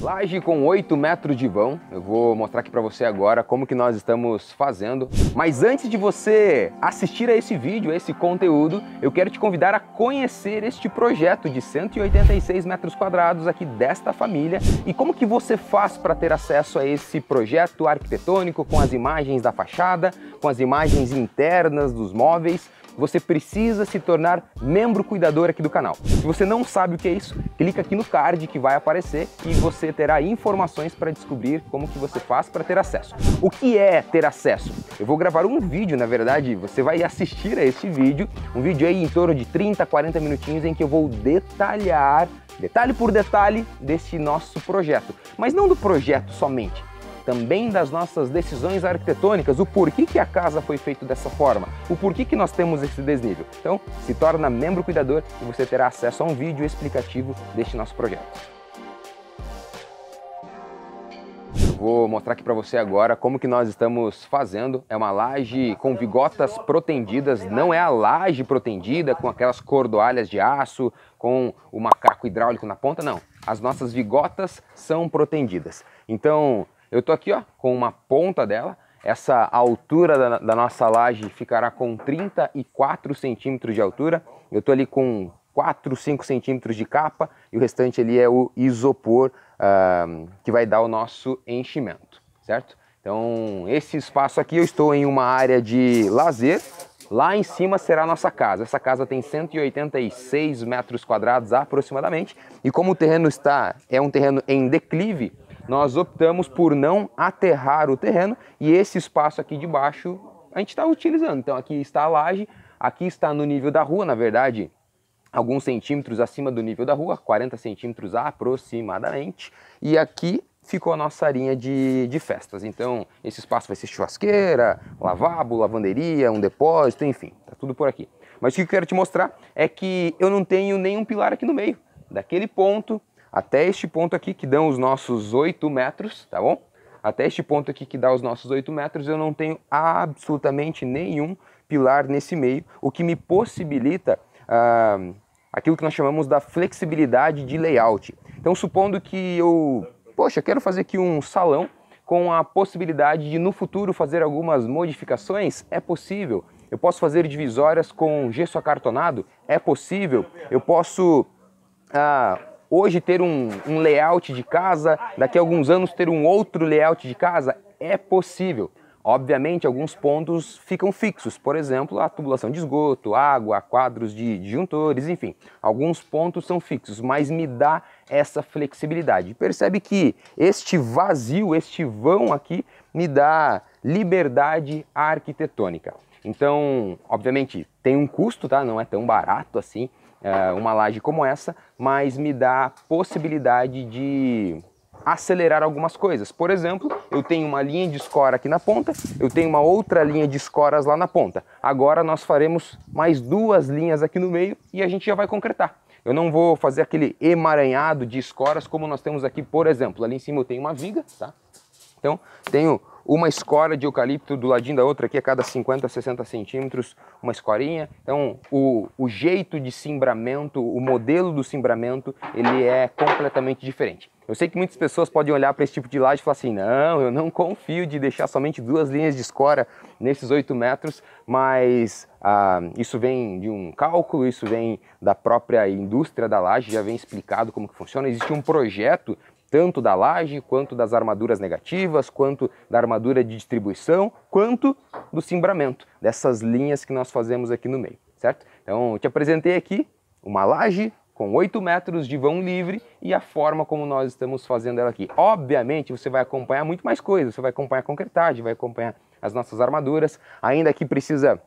Laje com 8 metros de vão, eu vou mostrar aqui para você agora como que nós estamos fazendo. Mas antes de você assistir a esse vídeo, a esse conteúdo, eu quero te convidar a conhecer este projeto de 186 metros quadrados aqui desta família e como que você faz para ter acesso a esse projeto arquitetônico com as imagens da fachada, com as imagens internas dos móveis, você precisa se tornar membro cuidador aqui do canal. Se você não sabe o que é isso, clica aqui no card que vai aparecer e você você terá informações para descobrir como que você faz para ter acesso. O que é ter acesso? Eu vou gravar um vídeo, na verdade, você vai assistir a este vídeo, um vídeo aí em torno de 30, 40 minutinhos em que eu vou detalhar, detalhe por detalhe, deste nosso projeto. Mas não do projeto somente, também das nossas decisões arquitetônicas, o porquê que a casa foi feita dessa forma, o porquê que nós temos esse desnível. Então, se torna membro cuidador e você terá acesso a um vídeo explicativo deste nosso projeto. vou mostrar aqui para você agora como que nós estamos fazendo. É uma laje com vigotas protendidas, não é a laje protendida com aquelas cordoalhas de aço, com o macaco hidráulico na ponta, não. As nossas vigotas são protendidas. Então, eu tô aqui ó, com uma ponta dela, essa altura da, da nossa laje ficará com 34 centímetros de altura. Eu tô ali com 4, 5 centímetros de capa e o restante ali é o isopor uh, que vai dar o nosso enchimento, certo? Então esse espaço aqui eu estou em uma área de lazer, lá em cima será a nossa casa. Essa casa tem 186 metros quadrados aproximadamente e como o terreno está é um terreno em declive, nós optamos por não aterrar o terreno e esse espaço aqui de baixo a gente está utilizando. Então aqui está a laje, aqui está no nível da rua, na verdade alguns centímetros acima do nível da rua, 40 centímetros aproximadamente. E aqui ficou a nossa arinha de, de festas. Então, esse espaço vai ser churrasqueira, lavabo, lavanderia, um depósito, enfim, tá tudo por aqui. Mas o que eu quero te mostrar é que eu não tenho nenhum pilar aqui no meio. Daquele ponto até este ponto aqui, que dão os nossos 8 metros, tá bom? Até este ponto aqui, que dá os nossos 8 metros, eu não tenho absolutamente nenhum pilar nesse meio, o que me possibilita... Ah, aquilo que nós chamamos da flexibilidade de layout. Então, supondo que eu, poxa, quero fazer aqui um salão com a possibilidade de no futuro fazer algumas modificações, é possível. Eu posso fazer divisórias com gesso acartonado, é possível. Eu posso ah, hoje ter um, um layout de casa, daqui a alguns anos ter um outro layout de casa, é possível. Obviamente, alguns pontos ficam fixos, por exemplo, a tubulação de esgoto, água, quadros de disjuntores, enfim, alguns pontos são fixos, mas me dá essa flexibilidade. Percebe que este vazio, este vão aqui, me dá liberdade arquitetônica. Então, obviamente, tem um custo, tá? Não é tão barato assim eh, uma laje como essa, mas me dá possibilidade de acelerar algumas coisas. Por exemplo, eu tenho uma linha de escora aqui na ponta, eu tenho uma outra linha de escoras lá na ponta. Agora nós faremos mais duas linhas aqui no meio e a gente já vai concretar. Eu não vou fazer aquele emaranhado de escoras como nós temos aqui, por exemplo. Ali em cima eu tenho uma viga, tá? Então, tenho uma escora de eucalipto do ladinho da outra aqui a cada 50, 60 centímetros, uma escorinha. Então, o, o jeito de cimbramento, o modelo do cimbramento, ele é completamente diferente. Eu sei que muitas pessoas podem olhar para esse tipo de laje e falar assim, não, eu não confio de deixar somente duas linhas de escora nesses 8 metros, mas ah, isso vem de um cálculo, isso vem da própria indústria da laje, já vem explicado como que funciona. Existe um projeto tanto da laje, quanto das armaduras negativas, quanto da armadura de distribuição, quanto do cimbramento, dessas linhas que nós fazemos aqui no meio, certo? Então, eu te apresentei aqui uma laje com 8 metros de vão livre e a forma como nós estamos fazendo ela aqui. Obviamente, você vai acompanhar muito mais coisas, você vai acompanhar a concretagem, vai acompanhar as nossas armaduras, ainda que precisa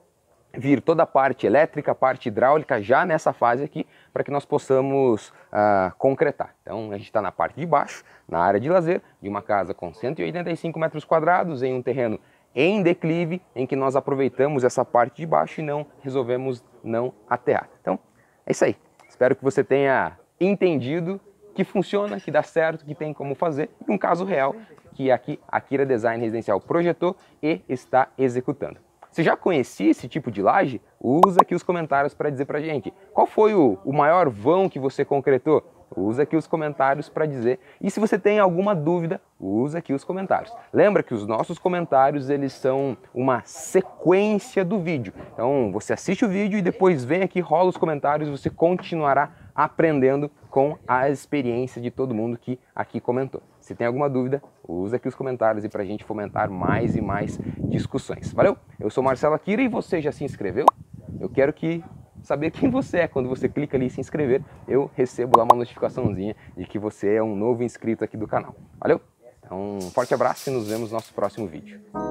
vir toda a parte elétrica, parte hidráulica já nessa fase aqui, para que nós possamos ah, concretar. Então a gente está na parte de baixo, na área de lazer, de uma casa com 185 metros quadrados em um terreno em declive, em que nós aproveitamos essa parte de baixo e não resolvemos não aterrar. Então é isso aí. Espero que você tenha entendido que funciona, que dá certo, que tem como fazer, e um caso real que aqui a Kira Design Residencial projetou e está executando. Você já conhecia esse tipo de laje? Usa aqui os comentários para dizer para gente. Qual foi o, o maior vão que você concretou? Usa aqui os comentários para dizer. E se você tem alguma dúvida, usa aqui os comentários. Lembra que os nossos comentários eles são uma sequência do vídeo. Então você assiste o vídeo e depois vem aqui, rola os comentários, e você continuará aprendendo com a experiência de todo mundo que aqui comentou. Se tem alguma dúvida, usa aqui os comentários e para a gente fomentar mais e mais discussões. Valeu? Eu sou Marcelo Akira e você já se inscreveu? Eu quero que saber quem você é. Quando você clica ali em se inscrever, eu recebo lá uma notificaçãozinha de que você é um novo inscrito aqui do canal. Valeu? Então, um forte abraço e nos vemos no nosso próximo vídeo.